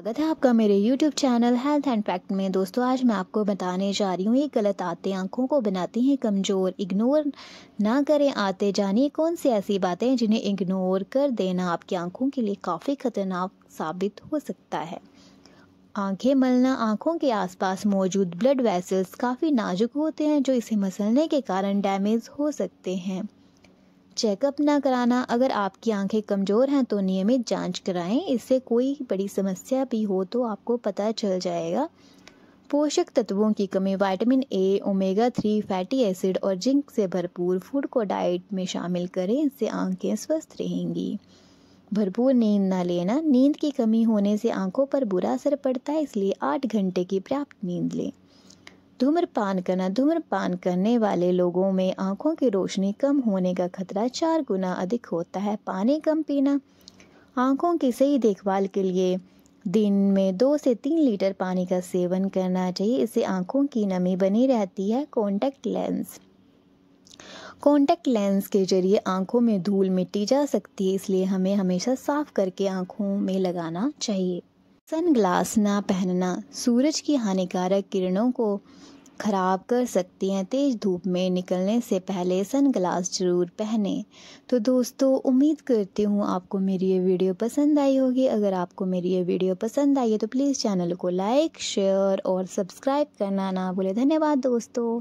स्वागत है आपका मेरे YouTube channel Health and Fact में दोस्तों आज मैं आपको बताने जा रही हूँ ये गलत आते आंखों को बनाती हैं कमज़ोर इग्नोर ना करें आते जानिए कौन सी ऐसी बातें हैं जिन्हें इग्नोर कर देना आपकी आंखों के लिए काफ़ी खतरनाक साबित हो सकता है आंखें मलना आंखों के आसपास मौजूद ब्लड वेसल्स काफ़ी नाजुक होते हैं जो इसे मसलने के कारण डैमेज हो सकते हैं चेकअप ना कराना अगर आपकी आंखें कमज़ोर हैं तो नियमित जांच कराएं इससे कोई बड़ी समस्या भी हो तो आपको पता चल जाएगा पोषक तत्वों की कमी vitamin A omega three fatty acid और जिंक से भरपूर फूड को डाइट में शामिल करें इससे आंखें स्वस्थ रहेंगी भरपूर नींद ना लेना नींद की कमी होने से आंखों पर बुरा असर पड़ता है इसलिए आठ घंटे की पर्याप्त नींद लें धूम्रपान करना धूम्रपान करने वाले लोगों में आंखों की रोशनी कम होने का खतरा चार गुना अधिक होता है पानी कम पीना आंखों की सही देखभाल के लिए दिन में दो से तीन लीटर पानी का सेवन करना चाहिए इससे आंखों की नमी बनी रहती है कॉन्टैक्ट लेंस कॉन्टैक्ट लेंस के जरिए आंखों में धूल मिट्टी जा सकती है इसलिए हमें हमेशा साफ करके आंखों में लगाना चाहिए सनग्लास ना पहनना सूरज की हानिकारक किरणों को ख़राब कर सकती हैं तेज़ धूप में निकलने से पहले सन ग्लास ज़रूर पहने तो दोस्तों उम्मीद करती हूँ आपको मेरी ये वीडियो पसंद आई होगी अगर आपको मेरी ये वीडियो पसंद आई है तो प्लीज़ चैनल को लाइक शेयर और सब्सक्राइब करना ना भूलें धन्यवाद दोस्तों